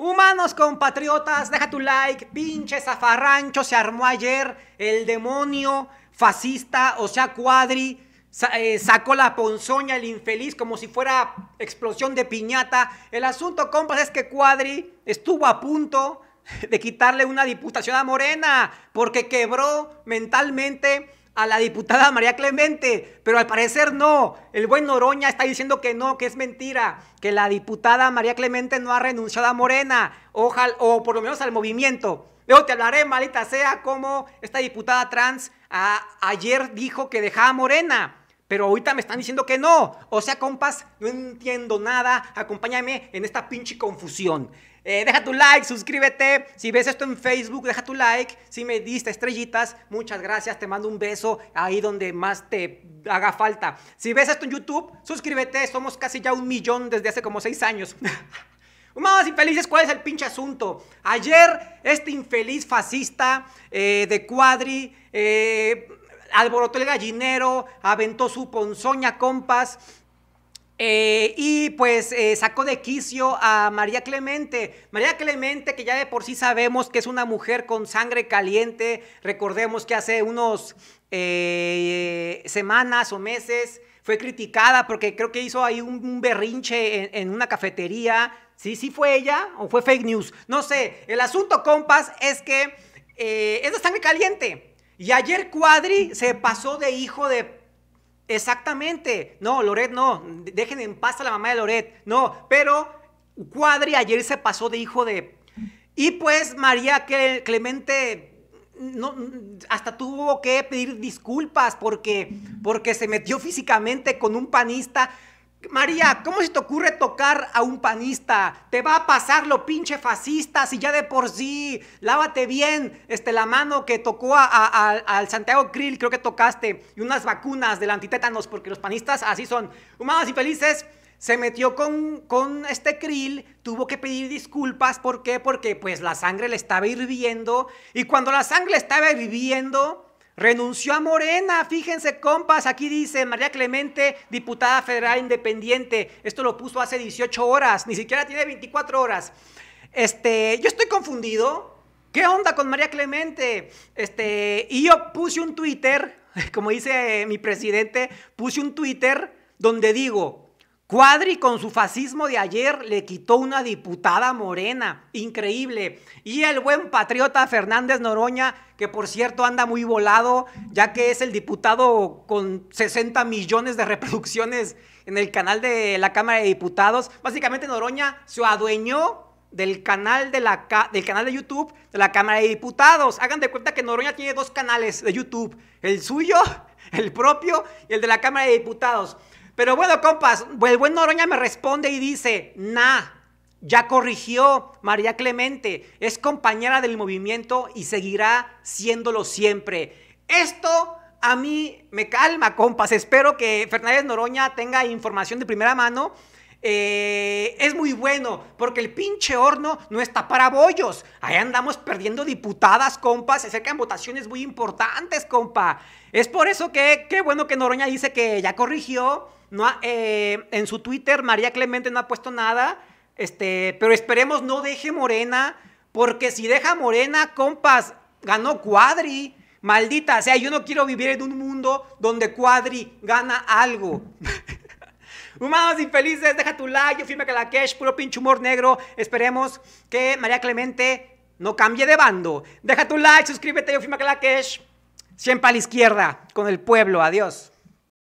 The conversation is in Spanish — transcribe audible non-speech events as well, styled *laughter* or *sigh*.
Humanos compatriotas, deja tu like, pinche zafarrancho, se armó ayer el demonio fascista, o sea, cuadri, eh, sacó la ponzoña, el infeliz, como si fuera explosión de piñata. El asunto, compas, es que cuadri estuvo a punto de quitarle una diputación a Morena, porque quebró mentalmente a la diputada María Clemente, pero al parecer no. El buen Noroña está diciendo que no, que es mentira, que la diputada María Clemente no ha renunciado a Morena, ojalá, o por lo menos al movimiento. Luego te hablaré, malita sea, como esta diputada trans ayer dijo que dejaba Morena. Pero ahorita me están diciendo que no. O sea, compas, no entiendo nada. Acompáñame en esta pinche confusión. Eh, deja tu like, suscríbete. Si ves esto en Facebook, deja tu like. Si me diste estrellitas, muchas gracias. Te mando un beso ahí donde más te haga falta. Si ves esto en YouTube, suscríbete. Somos casi ya un millón desde hace como seis años. Humanos *laughs* infelices, ¿cuál es el pinche asunto? Ayer este infeliz fascista eh, de Cuadri eh, alborotó el gallinero, aventó su ponzoña, compas. Eh, y pues eh, sacó de quicio a María Clemente. María Clemente, que ya de por sí sabemos que es una mujer con sangre caliente. Recordemos que hace unos eh, semanas o meses fue criticada porque creo que hizo ahí un, berrinche en, una cafetería. Sí, sí fue ella o fue fake news. No sé. El asunto, compas, es que es de sangre caliente. Y ayer Cuadri se pasó de hijo de Exactamente. No, Loret no. Dejen en paz a la mamá de Loret. No, pero Cuadri ayer se pasó de hijo de... Y pues María Clemente no, hasta tuvo que pedir disculpas porque, porque se metió físicamente con un panista. María, ¿cómo se te ocurre tocar a un panista? Te va a pasar lo pinche fascista, si ya de por sí, lávate bien, este, la mano que tocó a, al Santiago Krill, creo que tocaste, y unas vacunas del antitétanos, porque los panistas así son, humanos felices, se metió con, este krill, tuvo que pedir disculpas, ¿por qué? Porque pues la sangre le estaba hirviendo, y cuando la sangre estaba hirviendo Renunció a Morena, fíjense compas, aquí dice María Clemente, diputada federal independiente. Esto lo puso hace 18 horas, ni siquiera tiene 24 horas. Este, yo estoy confundido. ¿Qué onda con María Clemente? Este, y yo puse un Twitter, *laughs* como dice mi presidente, puse un Twitter donde digo, Cuadri con su fascismo de ayer le quitó una diputada morena, increíble. Y el buen patriota Fernández Noroña, que por cierto anda muy volado, ya que es el diputado con 60 millones de reproducciones en el canal de la Cámara de Diputados. Básicamente Noroña se adueñó del canal de, la, del canal de YouTube de la Cámara de Diputados. Hagan de cuenta que Noroña tiene dos canales de YouTube, el suyo, *laughs* el propio y el de la Cámara de Diputados. Pero bueno, compas, el buen Noroña me responde y dice, nah, ya corrigió María Clemente, es compañera del movimiento y seguirá siéndolo siempre. Esto a mí me calma, compas. Espero que Fernández Noroña tenga información de primera mano eh, es muy bueno, porque el pinche horno no está para bollos. Ahí andamos perdiendo diputadas, compas Se acercan votaciones muy importantes, compa. Es por eso que, qué bueno que Noroña dice que ya corrigió. No eh, en su Twitter, María Clemente no ha puesto nada. Este, pero esperemos no deje Morena, porque si deja Morena, compas, ganó Cuadri. Maldita sea, yo no quiero vivir en un mundo donde Cuadri gana algo. Humanos infelices, deja tu like, firma que la cash, puro pinche humor negro. Esperemos que María Clemente no cambie de bando. Deja tu like, suscríbete, yo firma que la cash. Siempre a la izquierda, con el pueblo. Adiós.